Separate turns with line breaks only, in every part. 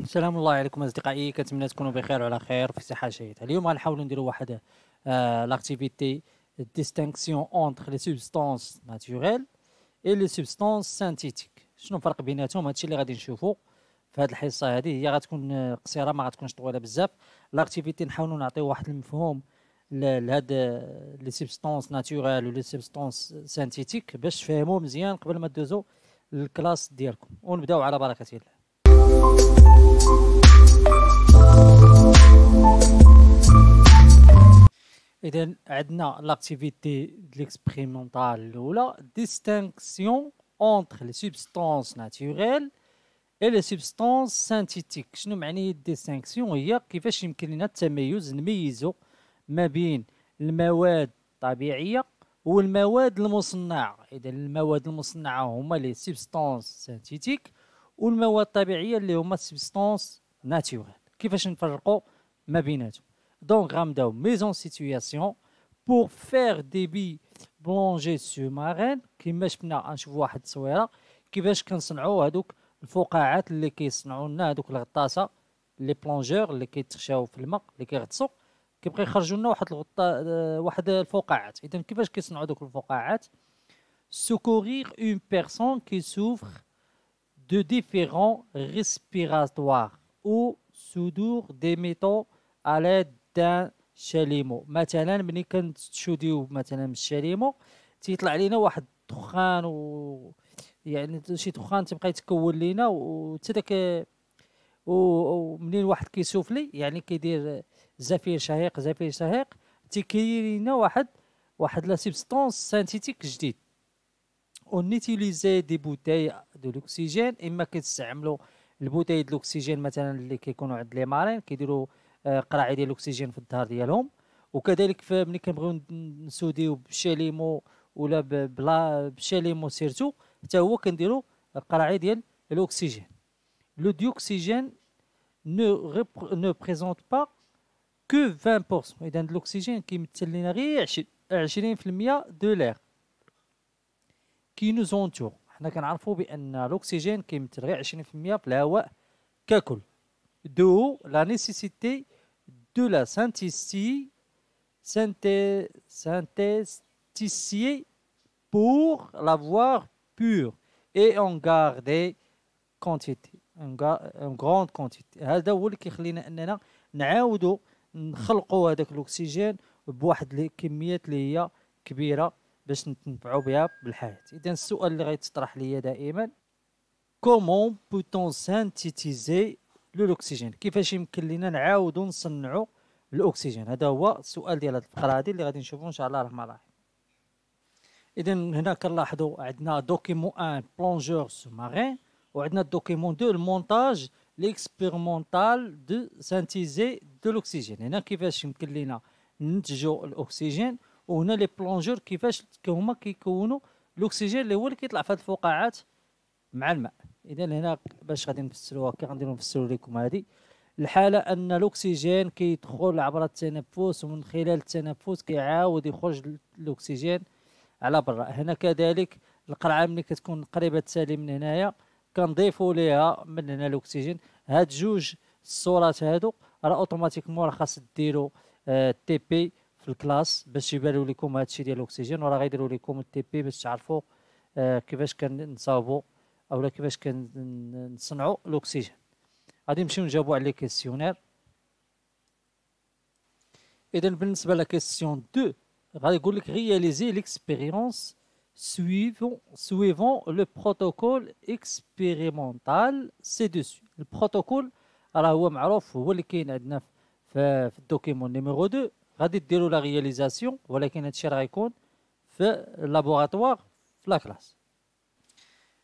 السلام الله عليكم اصدقائي كنتمنى تكونوا بخير وعلى خير في صحه جيده اليوم غنحاولوا نديروا واحد لاكتيفيتي ديستينكسيون اونتر لي سوبستانس ناتوريل اي لي سوبستانس سانتيتيك شنو الفرق بيناتهم هادشي اللي غادي نشوفوا في هذه الحصه هذه هي غتكون قصيره ما غتكونش طويله بزاف لاكتيفيتي نحاولوا نعطيو واحد المفهوم لهاد لي سوبستانس ناتوريل ولي سوبستانس سانتيتيك باش تفهموه مزيان قبل ما دوزو للكلاس ديالكم ونبداو على بركه الله اذا عندنا لاكتيفيتي ديال ليكسبريمونطال الاولى ديستينكسيون اونتر لي سوبستانس ناتوريل اي لي سوبستانس سانتيتيك شنو معني ديستينكسيون هي كيفاش يمكن لنا التميز نميزو ما بين المواد الطبيعيه والمواد المصنعه اذا المواد المصنعه هما لي سوبستانس سانتيتيك والمواد الطبيعيه اللي هما سبستانس ناتورال كيفاش نفرقوا ما بيناتهم دونك غنبداو ميزون سيتوياسيون بور فير ديبي بلونجي سو مارين كيما شفنا غنشوف واحد التصويره كيفاش كنصنعوا هذوك الفقاعات اللي كيصنعوا لنا هذوك الغطاسه لي بلونجور اللي كيتخشاو في الماء اللي كيغطسوا كيبقى يخرجوا لنا واحد الغطا آه، واحد الفقاعات اذا كيفاش كيصنعوا دوك الفقاعات سوكوغيغ اون بيرسون كي سوفر de différents respiratoires ou صدور دي à l'aide دان شاليمو مثلا ملي كنستشوديو مثلا من الشاليمو تيطلع لينا واحد الدخان و يعني شي دخان تيبقى يتكون لينا وحتى داك ومنين واحد كيسوفلي يعني كيدير زفير شهيق زفير شهيق تيكيري لينا واحد واحد لا سيبستونس سانتيتيك جديد اون دي بوتاي دو لوكسيجين اما كنستعملو البوتاي ديال الاكسجين مثلا اللي كيكونوا عند لي مارين كيديروا آه، قراعي ديال الاكسجين في الدار ديالهم وكذلك ملي كنبغيو نسوديو بشاليمو ولا بلا بشاليمو سيرتو حتى هو كنديرو قراعي ديال الاكسجين لو ديوكسيجين نو نو بريزونت با كو 20% اذا الاكسجين كيمثل لنا غير 20% دو لير كينوزونتو حنا كنعرفوا بان الاكسجين كيمثل غير 20% في الهواء ككل دو لا نيسيسيتي دو لا سانتيسي سانتي سانتيسي بور لافوار بور اي اون غاردي كونتيتي اون grande كونتيتي هذا هو اللي كيخلينا اننا نعاودوا نخلقوا هذاك الاكسجين بواحد الكميات اللي هي كبيره باش نتنبعوا بها بالحياه اذا السؤال اللي غيتطرح ليا دائما كومون بوتون سانتيتيزي لو لوكسيجين كيفاش يمكن لينا نعاودو نصنعو الاكسجين هذا هو السؤال ديال هاد الفقره هذه اللي غادي نشوفو ان شاء الله رحمه الله اذا هنا كنلاحظوا عندنا دوكيمون 1 بلونجور سو مارين وعندنا دوكيمون 2 المونتاج ليكسبيرمونتال دو سانتيزي دو لوكسيجين هنا كيفاش يمكن لينا ننتجو الاكسجين وهنا لي بلونجور كيفاش هما كيكونوا الاكسجين اللي هو اللي كيطلع في هذه الفقاعات مع الماء اذا هنا باش غادي نفسروها كي غنديرو نفسروا لكم هذه الحاله ان الاكسجين كيدخل عبر التنفس ومن خلال التنفس كيعاود يخرج الاكسجين على برا هنا كذلك القرعه ملي كتكون قريبه تسالي من هنايا كنضيفوا ليها من هنا الاكسجين هاد جوج الصورات هادو راه اوتوماتيكمون راه خاص ديروا آه تي بي في الكلاس باش يبانوا لكم هذا ديال الاكسجين وراه غيديروا لكم التي بي باش تعرفوا آه، كيفاش كنصاوبوا اولا كيفاش كنصنعوا الاكسجين غادي نمشيو نجاوبوا على كيسيونير اذا بالنسبه لكيسيون 2 غادي يقول لك رياليزي ليكسبيريونس سويفون سويفون لو بروتوكول experimental سي ci-dessus. البروتوكول راه هو معروف هو اللي كاين عندنا في الدوكيمون نيميرو 2 غادي ديروا لا رياليزاسيون ولكن هادشي راه غيكون في اللابوغاتوار في لا كلاس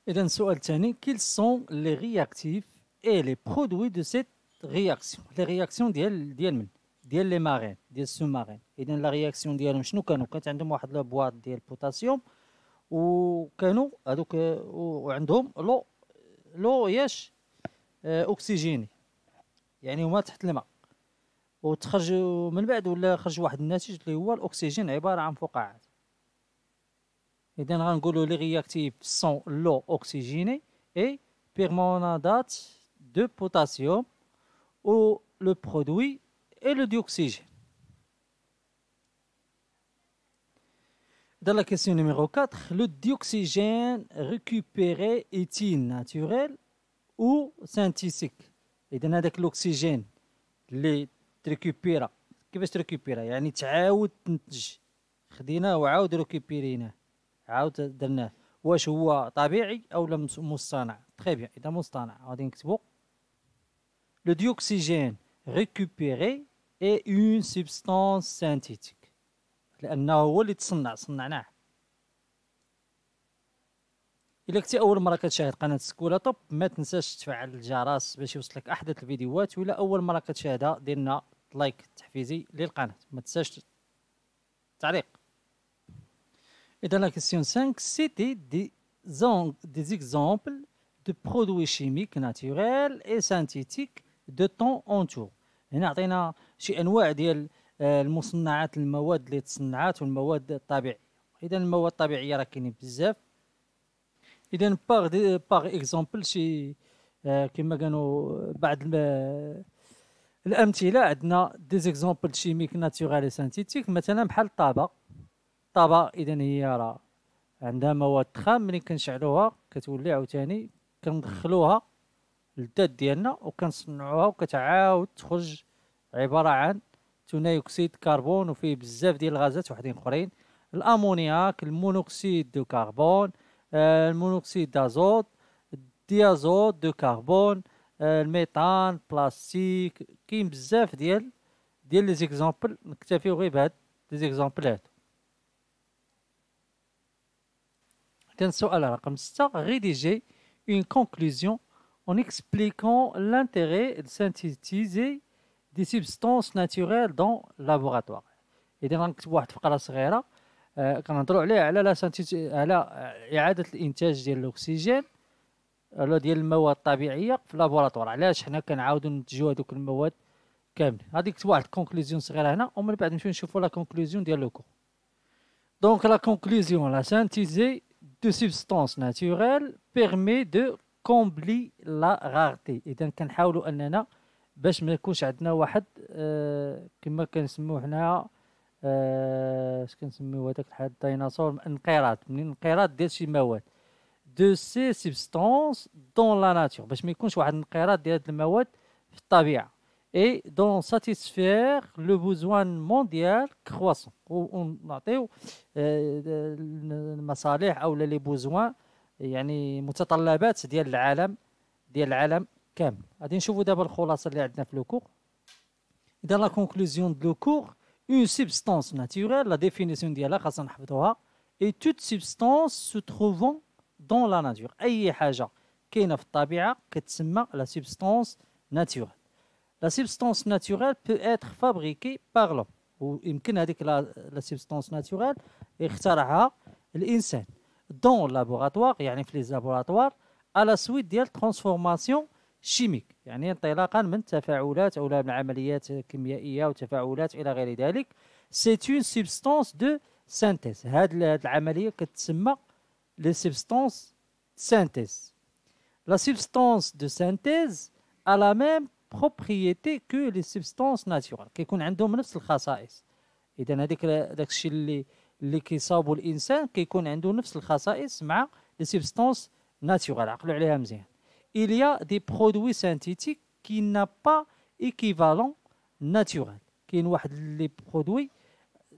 اذا السؤال الثاني كيل سون لي رياكتيف اي لي برودوي دو سيت رياكسيون لي رياكسيون ديال ديال من ديال لي مارين ديال السو مارين اذا لا رياكسيون ديالهم شنو كانوا كانت عندهم واحد لا بواط ديال البوتاسيوم وكانوا هذوك وعندهم لو لو ياش اكسجيني آه، يعني هما تحت الماء وتخرج من بعد ولا خرج واحد الناتج اللي هو الاكسجين عباره عن فقاعات اذا غنقولوا لي رياكتيف سون لو اوكسيجيني اي بيرمونادات دو بوتاسيوم او لو برودوي اي لو ديوكسيجين Dans la question numéro 4, le dioxygène récupéré est-il naturel ou synthétique Et dans l'oxygène, les تريكوبيرا كيفاش تريكوبيرا يعني تعاود تنتج خديناه وعاود ريكوبيريناه عاود درناه واش هو طبيعي او مصطنع تري بيان اذا مصطنع غادي نكتبو لو ديوكسيجين ريكوبيري اي اون سبستانس سانتيتيك لانه هو اللي تصنع صنعناه الا كنتي اول مره كتشاهد قناه سكولا توب ما تنساش تفعل الجرس باش يوصلك احدث الفيديوهات ولا اول مره كتشاهدها ديرنا لايك تحفيزي للقناة ما تنساش تعليق إذا لا كيسيون 5 سيتي دي زون دي زيكزامبل دو برودوي شيميك ناتوريل اي سانتيتيك دو طون اونتور هنا عطينا شي انواع ديال آه، المصنعات المواد اللي تصنعات والمواد الطبيعيه اذا المواد الطبيعيه راه كاينين بزاف اذا باغ باغ اكزومبل شي آه، كما كانوا بعض الامثله عندنا دي زيكزومبل شيميك ناتورال سانتيتيك مثلا بحال الطابه الطابه اذا هي راه عندها مواد خام ملي كنشعلوها كتولي عاوتاني كندخلوها للذات ديالنا وكنصنعوها وكتعاود تخرج عباره عن ثاني اكسيد كربون وفيه بزاف ديال الغازات وحدين اخرين الامونياك المونوكسيد دو كربون آه، المونوكسيد دازوت ديازوت دو كربون Le méthane, plastique, qu'est-ce Les exemples, des exemples. comme ça, une conclusion en expliquant l'intérêt de synthétiser des substances naturelles dans le laboratoire. Et a la de l'oxygène. لو ديال المواد الطبيعيه في لابوراتوار علاش حنا كنعاودو ننتجو هذوك المواد كاملين هذيك واحد الكونكلوزيون صغيره هنا ومن بعد نمشيو نشوفو لا كونكلوزيون ديال لوكو دونك لا كونكلوزيون لا سانتيزي دو سبستانس ناتوريل بيرمي دو كومبلي لا رارتي اذا كنحاولوا اننا باش ما يكونش عندنا واحد آه، كما كنسموه حنا آه، اش كنسميو هذاك الحال الديناصور انقراض من انقراض ديال شي مواد de ces substances dans la nature Parce bah, qu'il et dans satisfaire le besoin mondial croissant dans euh, la ou les besoins, يعني متطلبات ديال العالم ديال العالم كامل غادي نشوفوا دابا الخلاصه اللي عندنا في اذا لا كونكلوزيون دو et toute substance se trouvant dans la nature. Aïe haja, kéna ftabia, ketsima, la substance naturelle. La substance naturelle peut être fabriquée par l'homme. Ou imkina dik la substance naturelle, ikhtaraha l'insane. Dans le laboratoire, yani fli laboratoire, à la suite de la transformation chimique. يعني انطلاقا من تفاعلات او من عمليات كيميائيه وتفاعلات الى غير ذلك سي اون سبستانس دو سينتيز هاد العمليه كتسمى euh, les substances synthèse. La substance de synthèse a la même propriété que les substances naturelles كيكون عندهم نفس الخصائص اذا هذيك داك الشيء اللي اللي كيصاوبوا الانسان كيكون عنده نفس الخصائص مع لي سيبستونس ناتورال عقلوا عليها مزيان il y a des produits synthétiques qui n'a pas équivalent كاين واحد لي برودوي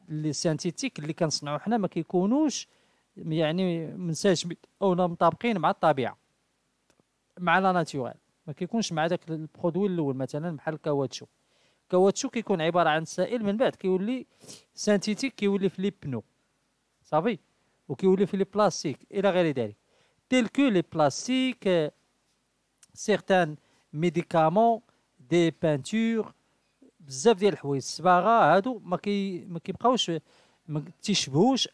لي سانتيتيك اللي كنصنعو حنا ما كيكونوش يعني منساش اولا مطابقين مع الطبيعه مع لا ناتورال ما كيكونش مع داك البرودوي الاول مثلا بحال الكاواتشو الكاواتشو كيكون عباره عن سائل من بعد كيولي سانتيتيك كيولي في لي بنو صافي وكيولي في لي بلاستيك الى غير ذلك تلكو لي بلاستيك سيغتان ميديكامون دي بانتور بزاف ديال الحوايج الصباغه هادو ما كي ما كيبقاوش ما تيشبهوش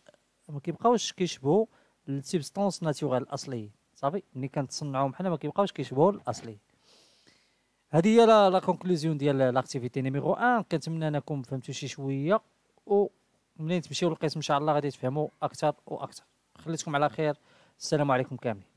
ما كيبقاوش كيشبهوا السبستانس ناتورال الاصلي صافي ملي كنتصنعوهم حنا ما كيبقاوش كيشبهوا الاصلي هذه هي لا كونكلوزيون ديال لاكتيفيتي نيميرو 1 كنتمنى انكم فهمتوا شي شويه ومنين تمشيو للقسم ان شاء الله غادي تفهموا اكثر واكثر خليتكم على خير السلام عليكم كاملين